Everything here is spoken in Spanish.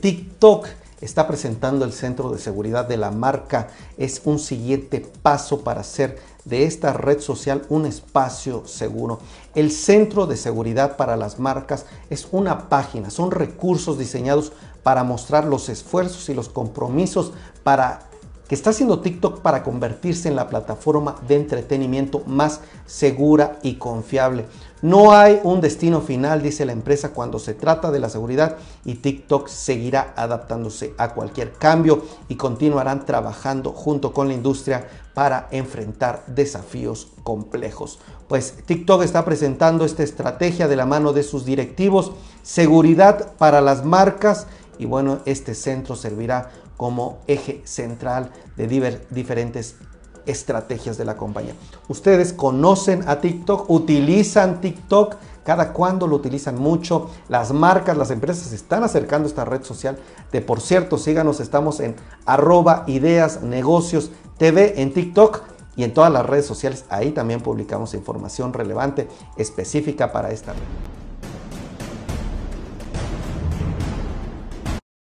TikTok está presentando el Centro de Seguridad de la Marca. Es un siguiente paso para hacer de esta red social un espacio seguro. El Centro de Seguridad para las Marcas es una página, son recursos diseñados para mostrar los esfuerzos y los compromisos para que está haciendo TikTok para convertirse en la plataforma de entretenimiento más segura y confiable. No hay un destino final, dice la empresa, cuando se trata de la seguridad y TikTok seguirá adaptándose a cualquier cambio y continuarán trabajando junto con la industria para enfrentar desafíos complejos. Pues TikTok está presentando esta estrategia de la mano de sus directivos, seguridad para las marcas y bueno, este centro servirá como eje central de diferentes estrategias de la compañía. Ustedes conocen a TikTok, utilizan TikTok, cada cuando lo utilizan mucho. Las marcas, las empresas se están acercando a esta red social. De por cierto, síganos, estamos en arroba ideas negocios TV en TikTok y en todas las redes sociales. Ahí también publicamos información relevante específica para esta red.